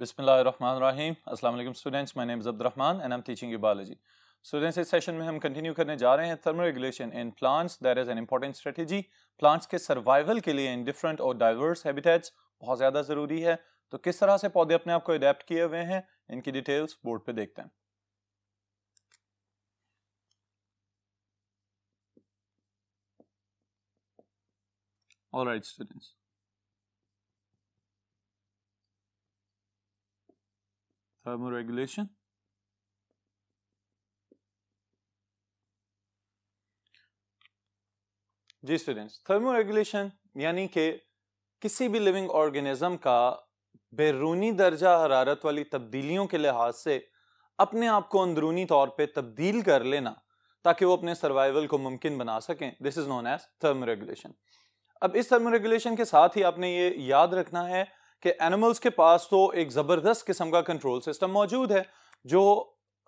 बिसमीम अल्लाम students my name Abdulrahman and I am teaching you biology students इस session में हम कंटिन्यू करने जा रहे हैं thermoregulation in plants that is an important strategy plants के सर्वाइवल के लिए इन डिफरेंट और डाइवर्स हैबिटेट्स बहुत ज़्यादा ज़रूरी है तो किस तरह से पौधे अपने आप को अडेप्ट किए हुए हैं इनकी डिटेल्स बोर्ड पर देखते हैं All right, students. thermoregulation. जी स्टूडेंट्स थर्मोरेगुलेशन यानी कि किसी भी लिविंग ऑर्गेनिज्म का बैरूनी दर्जा हरारत वाली तब्दीलियों के लिहाज से अपने आप को अंदरूनी तौर पे तब्दील कर लेना ताकि वो अपने सर्वाइवल को मुमकिन बना सकें this is known as thermoregulation अब इस थर्मोरेगुलेशन के साथ ही आपने ये याद रखना है कि एनिमल्स के पास तो एक ज़बरदस्त किस्म का कंट्रोल सिस्टम मौजूद है जो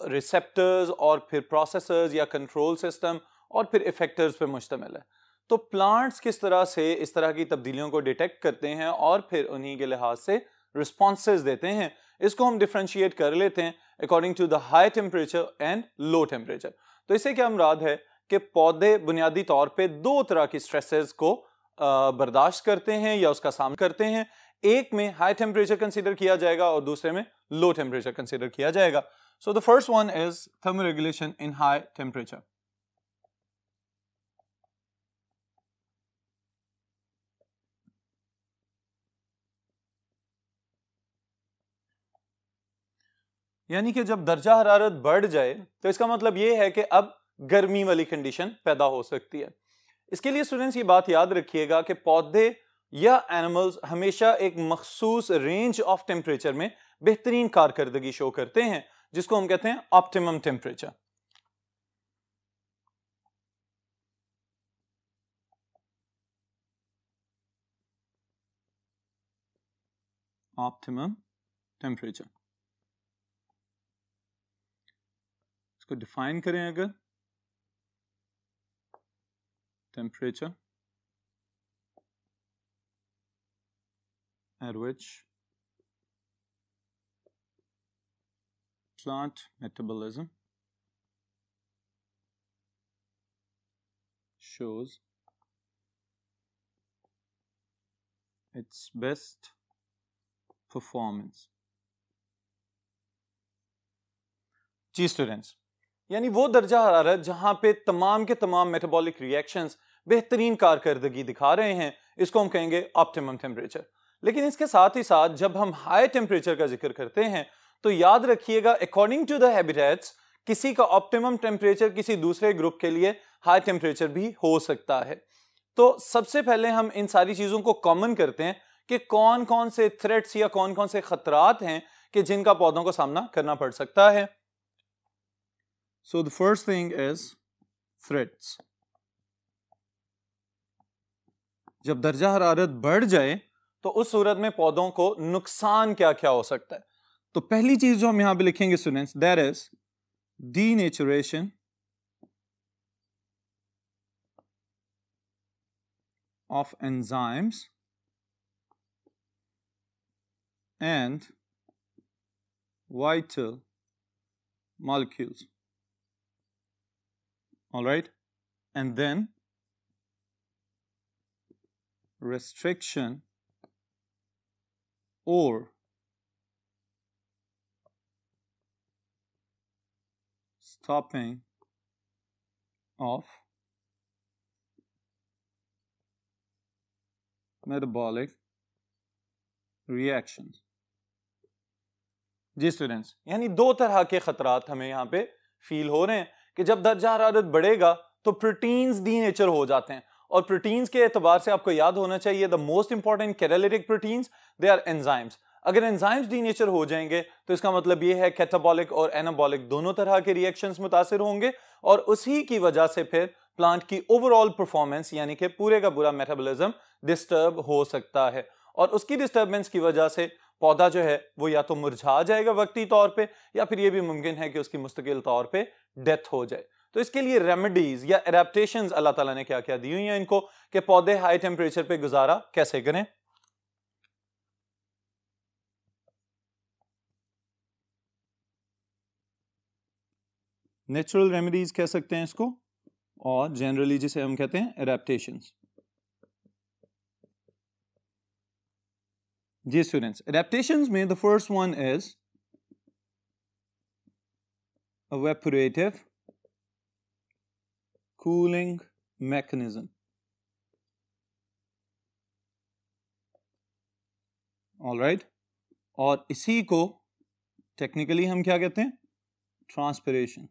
रिसेप्टर्स और फिर प्रोसेसर्स या कंट्रोल सिस्टम और फिर इफेक्टर्स पे मुश्तमिल है तो प्लांट्स किस तरह से इस तरह की तब्दीलियों को डिटेक्ट करते हैं और फिर उन्हीं के लिहाज से रिस्पॉन्स देते हैं इसको हम डिफ्रेंशिएट कर लेते हैं according to the high temperature and low temperature तो इसे क्या मुराद है कि पौधे बुनियादी तौर पे दो तरह की स्ट्रेसेस को बर्दाश्त करते हैं या उसका सामना करते हैं एक में हाई टेम्परेचर कंसिडर किया जाएगा और दूसरे में लो टेम्परेचर कंसिडर किया जाएगा so the first one is thermoregulation in high temperature यानी कि जब दर्जा हरारत बढ़ जाए तो इसका मतलब यह है कि अब गर्मी वाली कंडीशन पैदा हो सकती है इसके लिए स्टूडेंट्स ये बात याद रखिएगा कि पौधे यह एनिमल्स हमेशा एक मखसूस रेंज ऑफ टेम्परेचर में बेहतरीन कारकर्दगी शो करते हैं जिसको हम कहते हैं ऑप्टिमम टेम्परेचर ऑप्टिमम टेम्परेचर इसको डिफाइन करें अगर temperature at which plant metabolism shows its best performance. जी स्टूडेंट्स यानी वो दर्जा हरारत जहां पे तमाम के तमाम मेटाबॉलिक रिएक्शंस बेहतरीन कारकर्दगी दिखा रहे हैं इसको हम कहेंगे ऑप्टिमम टेम्परेचर लेकिन इसके साथ ही साथ जब हम हाई टेम्परेचर का जिक्र करते हैं तो याद रखिएगा अकॉर्डिंग टू द हैबिटेट्स किसी का ऑप्टिमम टेम्परेचर किसी दूसरे ग्रुप के लिए हाई टेम्परेचर भी हो सकता है तो सबसे पहले हम इन सारी चीज़ों को कॉमन करते हैं कि कौन कौन से थ्रेट्स या कौन कौन से खतरात हैं कि जिनका पौधों को सामना करना पड़ सकता है so the first thing is threats जब दर्जा हरारत बढ़ जाए तो उस सूरत में पौधों को नुकसान क्या क्या हो सकता है तो पहली चीज जो हम यहां पे लिखेंगे students there is denaturation of enzymes and white molecules all right and then restriction or stopping of metabolic reactions. जी स्टूडेंट्स यानी दो तरह के खतरात हमें यहां पे फील हो रहे हैं कि जब दर्जा हरारत बढ़ेगा तो प्रोटीन्स डी नेचर हो जाते हैं और प्रोटीन्स के अतबार से आपको याद होना चाहिए the most important catalytic proteins they are enzymes अगर एंजाइम्स डीनेचर हो जाएंगे तो इसका मतलब ये है कैथाबॉलिक और एनाबॉलिक दोनों तरह के रिएक्शंस मुतासर होंगे और उसी की वजह से फिर प्लांट की ओवरऑल परफॉर्मेंस यानी कि पूरे का पूरा मेटाबॉलिज्म डिस्टर्ब हो सकता है और उसकी डिस्टर्बेंस की वजह से पौधा जो है वो या तो मुरझा जाएगा वक्ती तौर पे या फिर ये भी मुमकिन है कि उसकी मुस्तकिल तौर पे डेथ हो जाए तो इसके लिए रेमेडीज या एडेप्टेशन अल्लाह ताला ने क्या क्या दी हुई है इनको कि पौधे हाई टेम्परेचर पे गुजारा कैसे करें नेचुरल रेमेडीज कह सकते हैं इसको और जनरली जिसे हम कहते हैं एडेप्टेशन जी स्टूडेंट्स एडेप्टेशन में the first one is evaporative cooling mechanism. All right? और इसी को टेक्निकली हम क्या कहते हैं ट्रांसपरेशन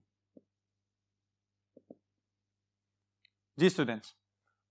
जी स्टूडेंट्स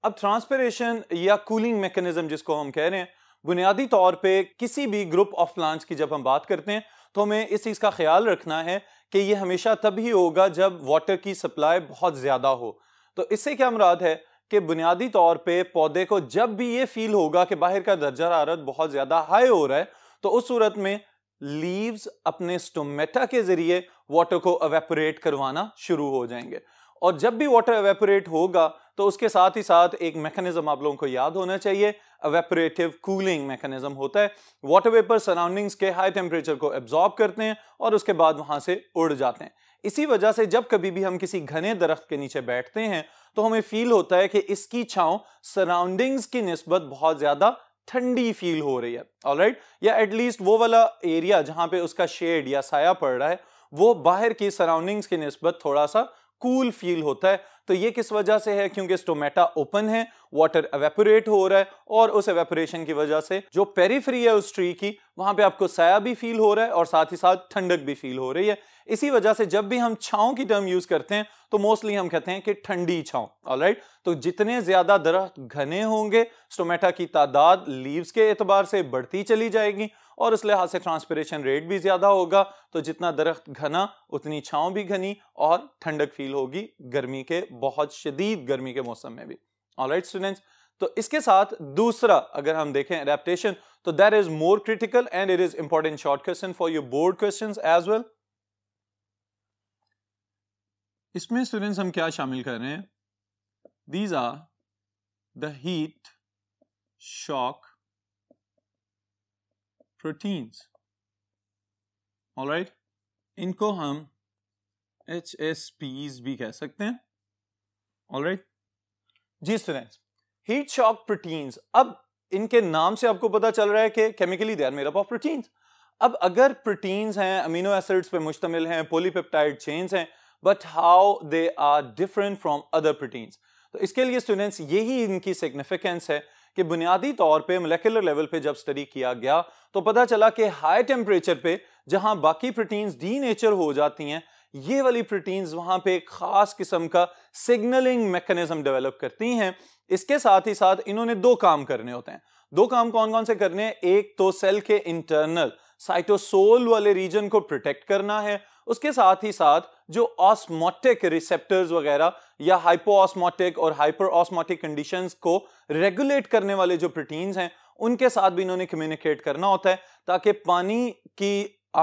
अब ट्रांसपरेशन या कूलिंग मैकेनिज्म जिसको हम कह रहे हैं बुनियादी तौर पे किसी भी ग्रुप ऑफ प्लांट्स की जब हम बात करते हैं तो हमें इस चीज़ का ख्याल रखना है कि ये हमेशा तब ही होगा जब वाटर की सप्लाई बहुत ज़्यादा हो तो इससे क्या मुराद है कि बुनियादी तौर पे पौधे को जब भी ये फील होगा कि बाहर का दर्जा हरारत बहुत ज़्यादा हाई हो रहा है तो उस सूरत में लीव्स अपने स्टोमेटा के ज़रिए वाटर को अवेपोरेट करवाना शुरू हो जाएंगे और जब भी वाटर अवेपोरेट होगा तो उसके साथ ही साथ एक मैकेनिज्म आप लोगों को याद होना चाहिए अवेपोरेटिव कूलिंग मैकेनिज्म होता है वाटर वेपर सराउंडिंग्स के हाई टेम्परेचर को एब्जॉर्ब करते हैं और उसके बाद वहां से उड़ जाते हैं इसी वजह से जब कभी भी हम किसी घने दरख्त के नीचे बैठते हैं तो हमें फील होता है कि इसकी छाँव सराउंडिंग्स की नस्बत बहुत ज़्यादा ठंडी फील हो रही है ऑलराइट right? या एटलीस्ट वो वाला एरिया जहाँ पे उसका शेड या साया पड़ रहा है वो बाहर की सराउंडिंग्स की नस्बत थोड़ा सा कूल cool फील होता है तो ये किस वजह से है क्योंकि स्टोमेटा ओपन है वाटर एवेपोरेट हो रहा है और उस एवेपोरेशन की वजह से जो पेरीफ्री है उस ट्री की वहां पे आपको साया भी फील हो रहा है और साथ ही साथ ठंडक भी फील हो रही है इसी वजह से जब भी हम छाओं की टर्म यूज करते हैं तो मोस्टली हम कहते हैं कि ठंडी ऑल ऑलराइट तो जितने ज्यादा दरख्त घने होंगे स्टोमेटा की तादाद लीव्स के एतबार से बढ़ती चली जाएगी और इस लिहाज से ट्रांसपरेशन रेट भी ज़्यादा होगा तो जितना दरख्त घना उतनी छाँव भी घनी और ठंडक फील होगी गर्मी के बहुत शदीद गर्मी के मौसम में भी ऑल राइट स्टूडेंट्स तो इसके साथ दूसरा अगर हम देखें एडेप्टेशन तो that is more critical and it is important short question for your board question as well इसमें स्टूडेंट्स हम क्या शामिल कर रहे हैं these are the heat shock proteins all right इनको हम एच एस पीज भी कह सकते हैं ऑल राइट right? जी स्टूडेंट्स हीट शॉक प्रोटीन्स अब इनके नाम से आपको पता चल रहा है कि chemically they are made up of proteins अब अगर प्रोटीन्स हैं अमीनो एसिड्स पे मुश्तमिल हैं पोलीपेप्टाइड चेन्स हैं but how they are different from other proteins तो इसके लिए स्टूडेंट्स यही इनकी सिग्निफिकेंस है कि बुनियादी तौर पे मोलिकुलर लेवल पे जब स्टडी किया गया तो पता चला कि हाई टेम्परेचर पे जहां बाकी प्रोटीन्स डी नेचर हो जाती हैं ये वाली प्रोटीन्स वहां पे एक खास किस्म का सिग्नलिंग मैकेनिज्म डेवलप करती हैं इसके साथ ही साथ इन्होंने दो काम करने होते हैं दो काम कौन कौन से करने हैं एक तो सेल के इंटरनल साइटोसोल वाले रीजन को प्रोटेक्ट करना है उसके साथ ही साथ जो ऑस्मोटिक रिसेप्टर्स वगैरह या हाइपोऑस्मोटिक और हाइपर ऑस्मोटिक कंडीशंस को रेगुलेट करने वाले जो प्रोटीन्स हैं उनके साथ भी इन्होंने कम्युनिकेट करना होता है ताकि पानी की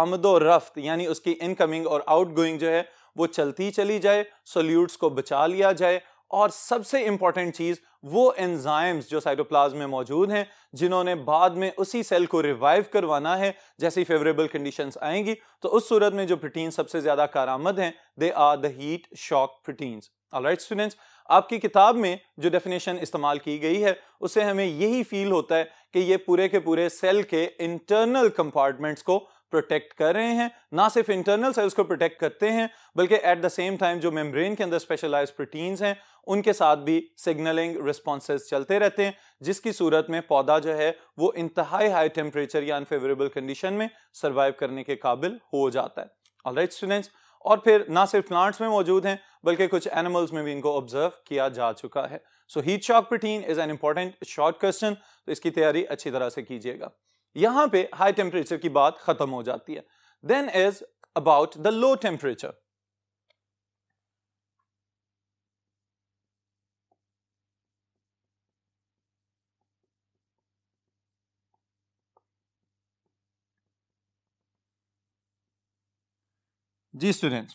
आमदो रफ्त यानी उसकी इनकमिंग और आउटगोइंग जो है वो चलती चली जाए सोल्यूट्स को बचा लिया जाए और सबसे इंपॉर्टेंट चीज़ वो एंजाइम्स जो साइटोप्लाज्म में मौजूद हैं जिन्होंने बाद में उसी सेल को रिवाइव करवाना है जैसी फेवरेबल कंडीशंस आएंगी तो उस सूरत में जो प्रोटीन सबसे ज़्यादा कारामद हैं they are the heat shock proteins alright students आपकी किताब में जो डेफिनेशन इस्तेमाल की गई है उससे हमें यही फील होता है कि ये पूरे के पूरे सेल के इंटरनल कंपार्टमेंट्स को प्रोटेक्ट कर रहे हैं ना सिर्फ इंटरनल सेल्स को प्रोटेक्ट करते हैं बल्कि एट द सेम टाइम जो मेम्ब्रेन के अंदर स्पेशलाइज प्रोटीन्स हैं उनके साथ भी सिग्नलिंग रिस्पॉन्सेज चलते रहते हैं जिसकी सूरत में पौधा जो है वो इंतहाई हाई टेम्परेचर या अनफेवरेबल कंडीशन में सर्वाइव करने के काबिल हो जाता है ऑलराइट स्टूडेंट्स और फिर ना सिर्फ प्लांट्स में मौजूद हैं बल्कि कुछ एनिमल्स में भी इनको ऑब्जर्व किया जा चुका है so heat shock protein is an important short question तो इसकी तैयारी अच्छी तरह से कीजिएगा यहाँ पे हाई टेम्परेचर की बात खत्म हो जाती है then is about the low temperature जी स्टूडेंट्स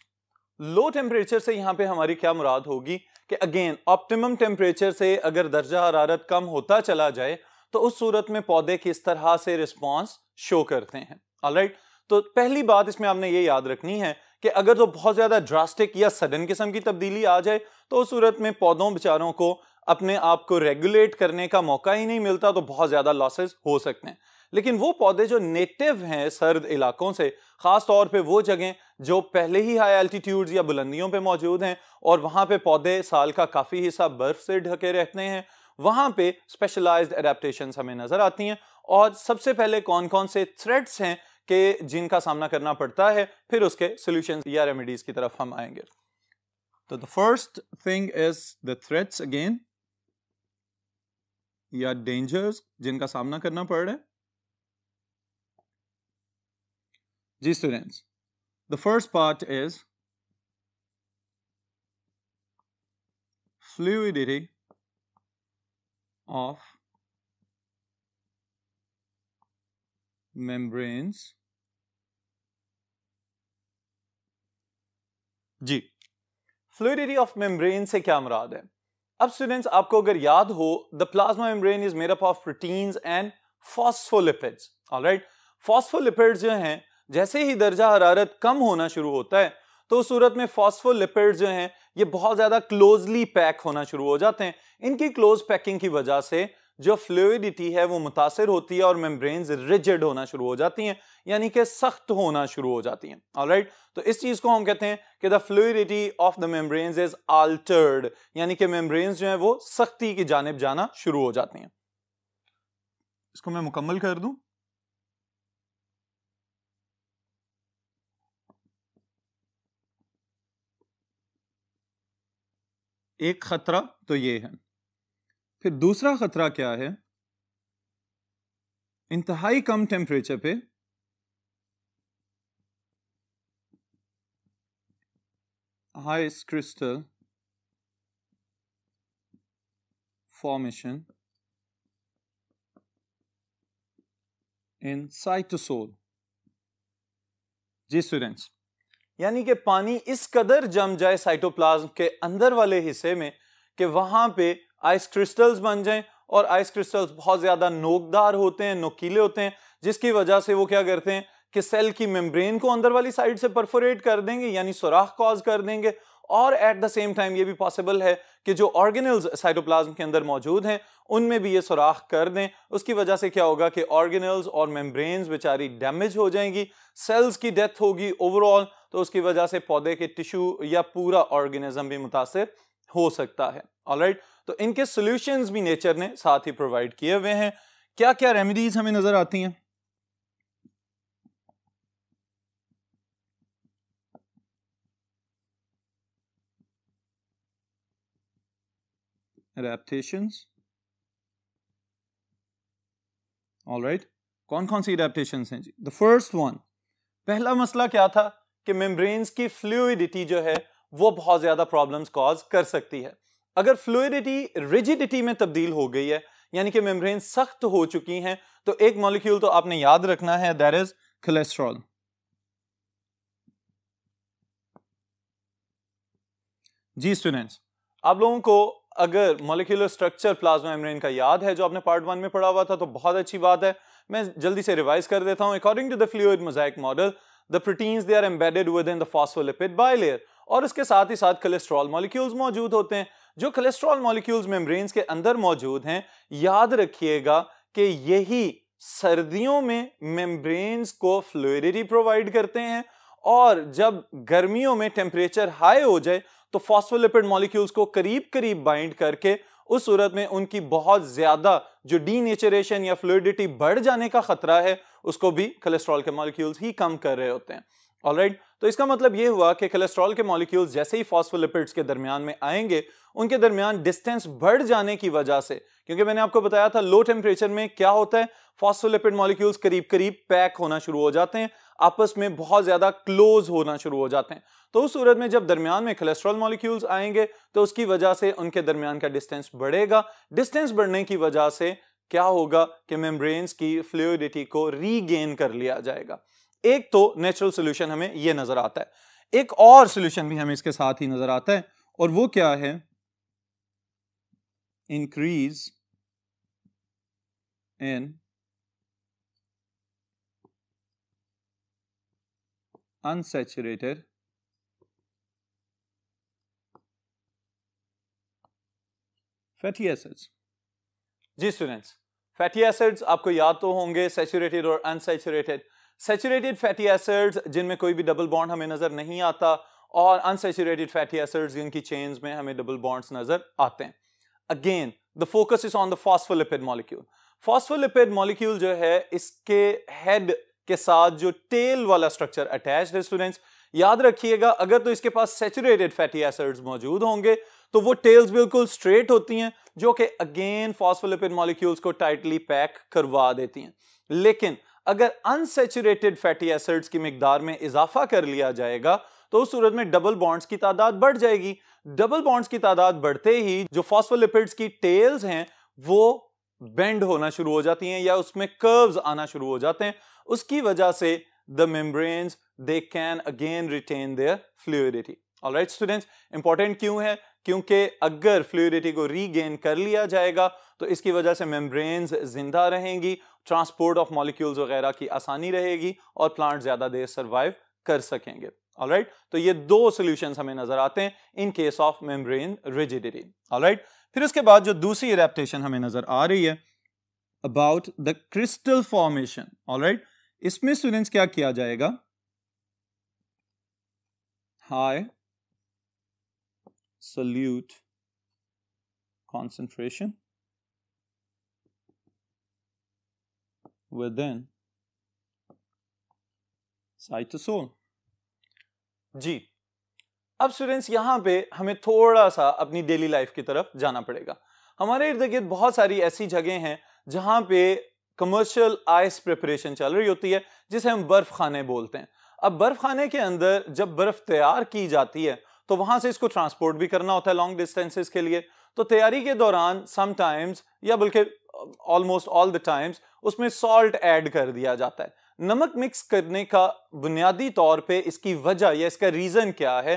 लो टेम्परेचर से यहाँ पे हमारी क्या मुराद होगी कि अगेन ऑप्टिमम टेम्परेचर से अगर दर्जा हरारत कम होता चला जाए तो उस सूरत में पौधे किस तरह से रिस्पॉन्स शो करते हैं ऑलराइट तो पहली बात इसमें आपने ये याद रखनी है कि अगर तो बहुत ज़्यादा ड्रास्टिक या सडन किस्म की तब्दीली आ जाए तो उस सूरत में पौधों बेचारों को अपने आप को रेगुलेट करने का मौका ही नहीं मिलता तो बहुत ज़्यादा लॉसेस हो सकते हैं लेकिन वो पौधे जो नेटिव हैं सर्द इलाकों से ख़ास तौर पे वो जगह जो पहले ही हाई एल्टीट्यूड्स या बुलंदियों पे मौजूद हैं और वहाँ पे पौधे साल का काफ़ी हिस्सा बर्फ़ से ढके रहते हैं वहाँ पे स्पेशलाइज्ड एडेप्टेशन हमें नज़र आती हैं और सबसे पहले कौन कौन से थ्रेट्स हैं कि जिनका सामना करना पड़ता है फिर उसके सोल्यूशन या रेमिडीज की तरफ हम आएंगे तो the first thing is the threats again या डेंजर्स जिनका सामना करना पड़ रहा है G students. The first part is fluidity of membranes G. Fluidity of membranes se kya murad hai? Ab students, aapko agar yaad ho, the plasma membrane is made up of proteins and phospholipids. Alright? Phospholipids jo hain, जैसे ही दर्जा हरारत कम होना शुरू होता है तो उस सूरत में फॉस्फोलिपिड जो हैं ये बहुत ज़्यादा क्लोजली पैक होना शुरू हो जाते हैं इनकी क्लोज पैकिंग की वजह से जो फ्लूडिटी है वो मुतासर होती है और मेम्ब्रेन्स रिजिड होना शुरू हो जाती हैं यानी कि सख्त होना शुरू हो जाती हैं ऑलराइट right? तो इस चीज़ को हम कहते हैं कि the fluidity of the membrane is altered यानी कि मेम्ब्रेन जो है वो सख्ती की जानब जाना शुरू हो जाती हैं इसको मैं मुकम्मल कर दूं एक खतरा तो ये है फिर दूसरा खतरा क्या है इंतहाई कम टेम्परेचर पे ice crystal formation in cytosol जी स्टूडेंट्स यानी कि पानी इस कदर जम जाए साइटोप्लाज्म के अंदर वाले हिस्से में कि वहां पे आइस क्रिस्टल्स बन जाएं और आइस क्रिस्टल्स बहुत ज्यादा नोकदार होते हैं नोकीले होते हैं जिसकी वजह से वो क्या करते हैं कि सेल की मेम्ब्रेन को अंदर वाली साइड से परफोरेट कर देंगे यानी सुराख कॉज कर देंगे और एट द सेम टाइम ये भी पॉसिबल है कि जो ऑर्गेनल्स साइटोप्लाज्म के अंदर मौजूद हैं उनमें भी ये सुराख कर दें उसकी वजह से क्या होगा कि ऑर्गेनल्स और मेम्ब्रेन्स बेचारी डैमेज हो जाएंगी सेल्स की डेथ होगी ओवरऑल तो उसकी वजह से पौधे के टिश्यू या पूरा ऑर्गेनिज्म भी मुतासर हो सकता है ऑलराइट right? तो इनके सॉल्यूशंस भी नेचर ने साथ ही प्रोवाइड किए हुए हैं क्या क्या रेमेडीज हमें नजर आती हैं एडेप्टेशंस ऑलराइट कौन कौन सी एडेप्टेशंस हैं जी द फर्स्ट वन पहला मसला क्या था कि मेम्ब्रेन्स की फ्लूडिटी जो है वो बहुत ज्यादा प्रॉब्लम्स कॉज कर सकती है अगर फ्लूडिटी रिजिडिटी में तब्दील हो गई है यानी कि मेम्ब्रेन सख्त हो चुकी हैं तो एक मॉलिक्यूल तो आपने याद रखना है दैर इज कोलेस्ट्रॉल जी स्टूडेंट्स आप लोगों को अगर मोलिकुलर स्ट्रक्चर प्लाज्मा मेम्ब्रेन का याद है जो आपने पार्ट वन में पढ़ा हुआ था तो बहुत अच्छी बात है मैं जल्दी से रिवाइज कर देता हूं according to the fluid mosaic model the proteins they are embedded within the phospholipid bilayer और उसके साथ ही साथ कोलेस्ट्रॉल मॉलिक्यूल्स मौजूद होते हैं जो कोलेस्ट्रॉल मॉलिक्यूल्स मेम्ब्रेन्स के अंदर मौजूद हैं याद रखिएगा कि यही सर्दियों में मेम्ब्रेन्स को फ्लोरिटी प्रोवाइड करते हैं और जब गर्मियों में टेम्परेचर हाई हो जाए तो फॉस्फोलिपिड मॉलिक्यूल्स को करीब करीब बाइंड करके उस सूरत में उनकी बहुत ज़्यादा जो डी या फ्लुडिटी बढ़ जाने का खतरा है उसको भी कोलेस्ट्रॉल के मॉलिक्यूल्स ही कम कर रहे होते हैं ऑलराइट right? तो इसका मतलब ये हुआ कि कोलेस्ट्रॉल के मॉलिक्यूल्स जैसे ही फॉस्फोलिपिड्स के दरमियान में आएंगे उनके दरमियान डिस्टेंस बढ़ जाने की वजह से क्योंकि मैंने आपको बताया था लो टेम्परेचर में क्या होता है फॉस्फोलिपिड मॉलिक्यूल्स करीब करीब पैक होना शुरू हो जाते हैं आपस में बहुत ज्यादा क्लोज होना शुरू हो जाते हैं तो उस सूरत में जब दरमियान में कोलेस्ट्रॉल मॉलिक्यूल्स आएंगे तो उसकी वजह से उनके दरमियान का डिस्टेंस बढ़ेगा डिस्टेंस बढ़ने की वजह से क्या होगा कि मेम्ब्रेन्स की फ्लूडिटी को रीगेन कर लिया जाएगा एक तो नेचुरल सोल्यूशन हमें यह नजर आता है एक और सोल्यूशन भी हमें इसके साथ ही नजर आता है और वो क्या है increase in unsaturated fatty acids जी स्टूडेंट्स फैटी एसिड्स आपको याद तो होंगे सेचुरेटेड और अनसेचुरेटेड सेचुरेटेड फैटी एसिड्स जिनमें कोई भी डबल बॉन्ड हमें नजर नहीं आता और अनसेचुरेटेड फैटी एसिड्स जिनकी चेन्स में हमें डबल बॉन्ड्स नजर आते हैं again the focus is on the phospholipid molecule phospholipid molecule जो है इसके हेड के साथ जो टेल वाला स्ट्रक्चर अटैच है स्टूडेंट्स याद रखिएगा अगर तो इसके पास सेचुरेटेड फैटी एसिड्स मौजूद होंगे तो वो टेल्स बिल्कुल स्ट्रेट होती हैं जो कि अगेन फॉस्फोलिपिड मॉलिक्यूल्स को टाइटली पैक करवा देती हैं लेकिन अगर अनसेचुरेटेड फैटी एसिड्स की मकदार में इजाफा कर लिया जाएगा तो उस सूरत में डबल बॉन्ड्स की तादाद बढ़ जाएगी डबल बॉन्ड्स की तादाद बढ़ते ही जो फॉस्फोलिपिड्स की टेल्स हैं वो बेंड होना शुरू हो जाती हैं या उसमें कर्व्स आना शुरू हो जाते हैं उसकी वजह से the membranes they can again retain their fluidity alright students important क्यों है क्योंकि अगर फ्लूडिटी को रीगेन कर लिया जाएगा तो इसकी वजह से मेम्ब्रेन्स जिंदा रहेंगी ट्रांसपोर्ट ऑफ मॉलिक्यूल्स वगैरह की आसानी रहेगी और प्लांट ज़्यादा देर सर्वाइव कर सकेंगे ऑल right? तो ये दो सोल्यूशन हमें नजर आते हैं in case of membrane rigidity all फिर उसके बाद जो दूसरी एडेप्टेशन हमें नजर आ रही है about the crystal formation right इसमें स्टूडेंट्स क्या किया जाएगा high solute concentration within cytosol. जी अब स्टूडेंट्स यहाँ पे हमें थोड़ा सा अपनी डेली लाइफ की तरफ जाना पड़ेगा हमारे इर्द गिर्द बहुत सारी ऐसी जगह हैं जहाँ पे कमर्शियल आइस प्रिपरेशन चल रही होती है जिसे हम बर्फ खाने बोलते हैं अब बर्फ खाने के अंदर जब बर्फ तैयार की जाती है तो वहां से इसको ट्रांसपोर्ट भी करना होता है लॉन्ग डिस्टेंसेस के लिए तो तैयारी के दौरान समटाइम्स या बल्कि ऑलमोस्ट ऑल द टाइम्स उसमें सॉल्ट ऐड कर दिया जाता है नमक मिक्स करने का बुनियादी तौर पे इसकी वजह या इसका रीज़न क्या है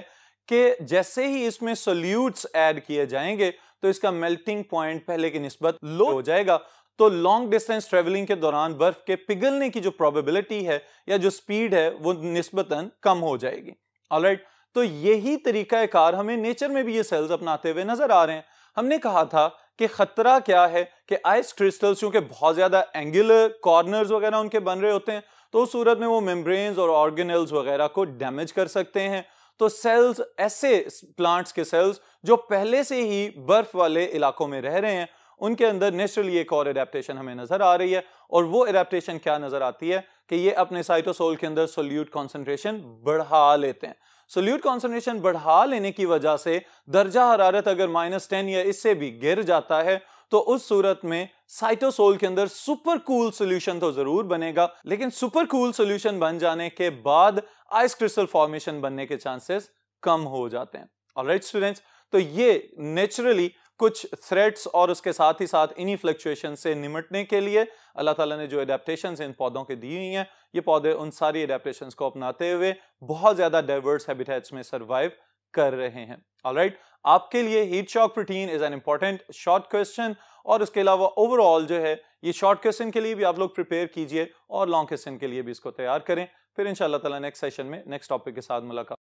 कि जैसे ही इसमें सोल्यूट्स ऐड किए जाएंगे तो इसका मेल्टिंग पॉइंट पहले की नस्बत लो हो जाएगा तो लॉन्ग डिस्टेंस ट्रेवलिंग के दौरान बर्फ के पिघलने की जो प्रोबेबिलिटी है या जो स्पीड है वो नस्बतन कम हो जाएगी ऑलराइट right? तो यही तरीका कार हमें नेचर में भी ये सेल्स अपनाते हुए नजर आ रहे हैं हमने कहा था कि खतरा क्या है कि आइस क्रिस्टल्स क्योंकि बहुत ज्यादा एंगुलर कॉर्नर वगैरह उनके बन रहे होते हैं तो उस सूरत में वो मेम्ब्रेन और ऑर्गेनल्स वगैरह को डैमेज कर सकते हैं तो सेल्स ऐसे प्लांट्स के सेल्स जो पहले से ही बर्फ वाले इलाकों में रह रहे हैं उनके अंदर नेचुरली एक और एडेप्टेशन हमें नजर आ रही है और वो एडेप्टेशन क्या नजर आती है कि ये अपने साइटोसोल के अंदर सोल्यूट कॉन्सेंट्रेशन बढ़ा लेते हैं सोल्यूट कॉन्सेंट्रेशन बढ़ा लेने की वजह से दर्जा हरारत अगर माइनस टेन या इससे भी गिर जाता है तो उस सूरत में साइटोसोल के अंदर सुपर कूल सोल्यूशन तो जरूर बनेगा लेकिन सुपर कूल सोल्यूशन बन जाने के बाद आइस क्रिस्टल फॉर्मेशन बनने के चांसेस कम हो जाते हैं ऑलराइट स्टूडेंट्स तो ये नेचुरली कुछ थ्रेट्स और उसके साथ ही साथ इन्हीं फ्लक्चुएशन से निमटने के लिए अल्लाह ताला ने जो एडेप्टेशन इन पौधों के दी हुई हैं ये पौधे उन सारी एडेप्टेशन को अपनाते हुए बहुत ज़्यादा डाइवर्स हैबिटेट्स में सर्वाइव कर रहे हैं राइट right? आपके लिए heat shock protein is an important short question और उसके अलावा ओवरऑल जो है ये शॉर्ट क्वेश्चन के लिए भी आप लोग प्रिपेयर कीजिए और लॉन्ग क्वेश्चन के लिए भी इसको तैयार करें फिर इंशाल्लाह ताला नेक्स्ट सेशन में नेक्स्ट टॉपिक के साथ मुलाकात